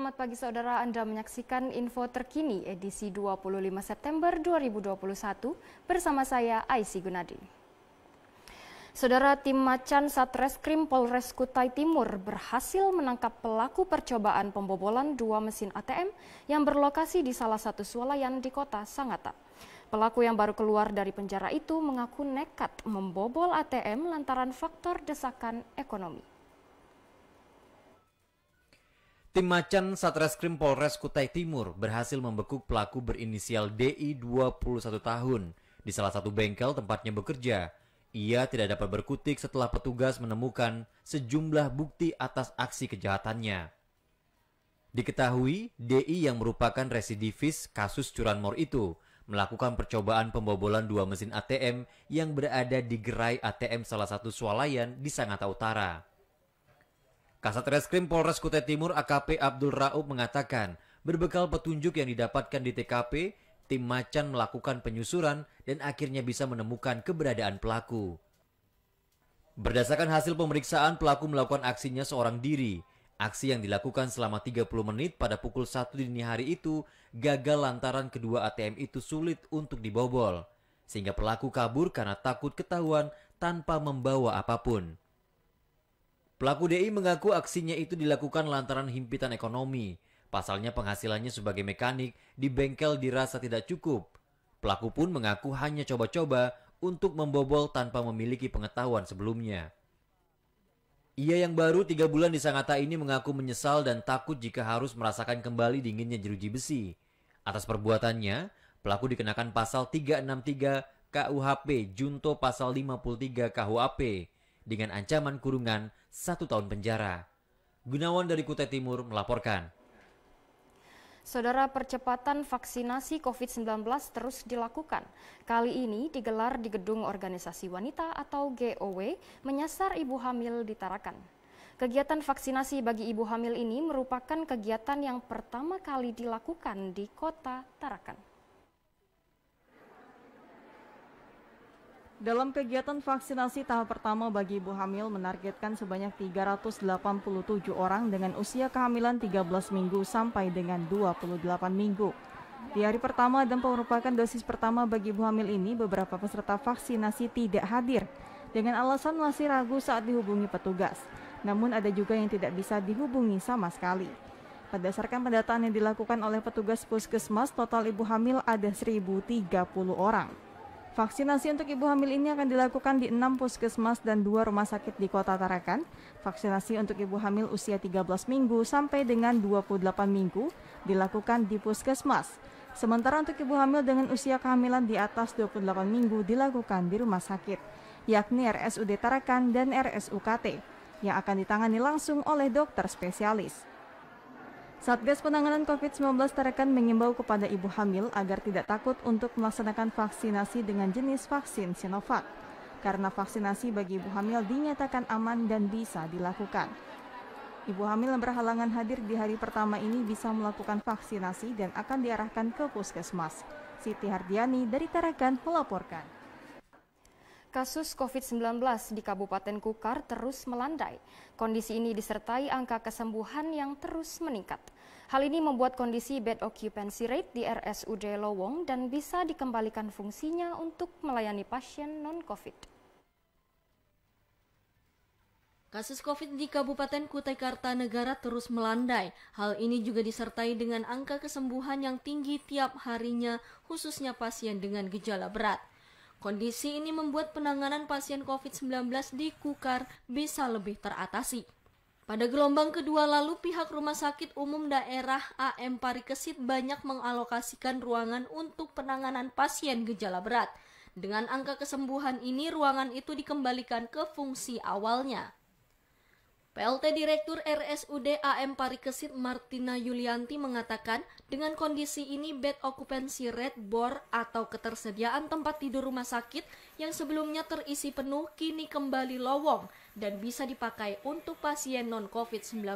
Selamat pagi saudara, Anda menyaksikan info terkini edisi 25 September 2021 bersama saya Aisy Gunadi. Saudara tim Macan Satreskrim Polres Kutai Timur berhasil menangkap pelaku percobaan pembobolan dua mesin ATM yang berlokasi di salah satu swalayan di kota Sangatta. Pelaku yang baru keluar dari penjara itu mengaku nekat membobol ATM lantaran faktor desakan ekonomi. Tim Macan Satreskrim Polres Kutai Timur berhasil membekuk pelaku berinisial DI 21 tahun di salah satu bengkel tempatnya bekerja. Ia tidak dapat berkutik setelah petugas menemukan sejumlah bukti atas aksi kejahatannya. Diketahui, DI yang merupakan residivis kasus curanmor itu melakukan percobaan pembobolan dua mesin ATM yang berada di gerai ATM salah satu swalayan di Sangatta Utara. Kasat Reskrim Polres Kutai Timur AKP Abdul Raub mengatakan, berbekal petunjuk yang didapatkan di TKP, tim Macan melakukan penyusuran dan akhirnya bisa menemukan keberadaan pelaku. Berdasarkan hasil pemeriksaan, pelaku melakukan aksinya seorang diri. Aksi yang dilakukan selama 30 menit pada pukul 1 dini hari itu gagal lantaran kedua ATM itu sulit untuk dibobol, sehingga pelaku kabur karena takut ketahuan tanpa membawa apapun. Pelaku DI mengaku aksinya itu dilakukan lantaran himpitan ekonomi. Pasalnya penghasilannya sebagai mekanik di bengkel dirasa tidak cukup. Pelaku pun mengaku hanya coba-coba untuk membobol tanpa memiliki pengetahuan sebelumnya. Ia yang baru tiga bulan di Sangatta ini mengaku menyesal dan takut jika harus merasakan kembali dinginnya jeruji besi. Atas perbuatannya, pelaku dikenakan pasal 363 KUHP Junto pasal 53 KUHP dengan ancaman kurungan satu tahun penjara. Gunawan dari Kutai Timur melaporkan. Saudara percepatan vaksinasi COVID-19 terus dilakukan. Kali ini digelar di Gedung Organisasi Wanita atau GOW menyasar ibu hamil di Tarakan. Kegiatan vaksinasi bagi ibu hamil ini merupakan kegiatan yang pertama kali dilakukan di kota Tarakan. Dalam kegiatan vaksinasi tahap pertama bagi ibu hamil menargetkan sebanyak 387 orang dengan usia kehamilan 13 minggu sampai dengan 28 minggu. Di hari pertama dan merupakan dosis pertama bagi ibu hamil ini, beberapa peserta vaksinasi tidak hadir dengan alasan masih ragu saat dihubungi petugas. Namun ada juga yang tidak bisa dihubungi sama sekali. Berdasarkan pendataan yang dilakukan oleh petugas puskesmas, total ibu hamil ada 1.030 orang. Vaksinasi untuk ibu hamil ini akan dilakukan di 6 puskesmas dan 2 rumah sakit di Kota Tarakan. Vaksinasi untuk ibu hamil usia 13 minggu sampai dengan 28 minggu dilakukan di puskesmas. Sementara untuk ibu hamil dengan usia kehamilan di atas 28 minggu dilakukan di rumah sakit, yakni RSUD Tarakan dan RSUKT, yang akan ditangani langsung oleh dokter spesialis. Satgas Penanganan COVID-19 Tarakan mengimbau kepada ibu hamil agar tidak takut untuk melaksanakan vaksinasi dengan jenis vaksin Sinovac, karena vaksinasi bagi ibu hamil dinyatakan aman dan bisa dilakukan. Ibu hamil yang berhalangan hadir di hari pertama ini bisa melakukan vaksinasi dan akan diarahkan ke puskesmas. Siti Hardiani dari Tarakan melaporkan. Kasus COVID-19 di Kabupaten Kukar terus melandai. Kondisi ini disertai angka kesembuhan yang terus meningkat. Hal ini membuat kondisi bed occupancy rate di RSUD Lowong dan bisa dikembalikan fungsinya untuk melayani pasien non-COVID. Kasus COVID di Kabupaten Kutai Kartanegara terus melandai. Hal ini juga disertai dengan angka kesembuhan yang tinggi tiap harinya, khususnya pasien dengan gejala berat. Kondisi ini membuat penanganan pasien COVID-19 di Kukar bisa lebih teratasi. Pada gelombang kedua lalu, pihak Rumah Sakit Umum Daerah AM Parikesit banyak mengalokasikan ruangan untuk penanganan pasien gejala berat. Dengan angka kesembuhan ini, ruangan itu dikembalikan ke fungsi awalnya. PLT Direktur RSUD AM Parikesit Martina Yulianti mengatakan, dengan kondisi ini bed occupancy rate BOR atau ketersediaan tempat tidur rumah sakit yang sebelumnya terisi penuh kini kembali lowong dan bisa dipakai untuk pasien non-COVID-19.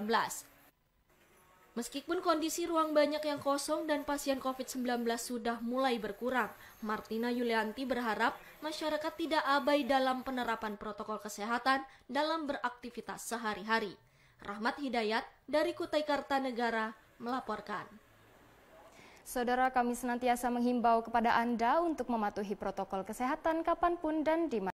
Meskipun kondisi ruang banyak yang kosong dan pasien COVID-19 sudah mulai berkurang, Martina Yulianti berharap masyarakat tidak abai dalam penerapan protokol kesehatan dalam beraktivitas sehari-hari. Rahmat Hidayat dari Kutai Kartanegara melaporkan. Saudara kami senantiasa menghimbau kepada Anda untuk mematuhi protokol kesehatan kapanpun dan di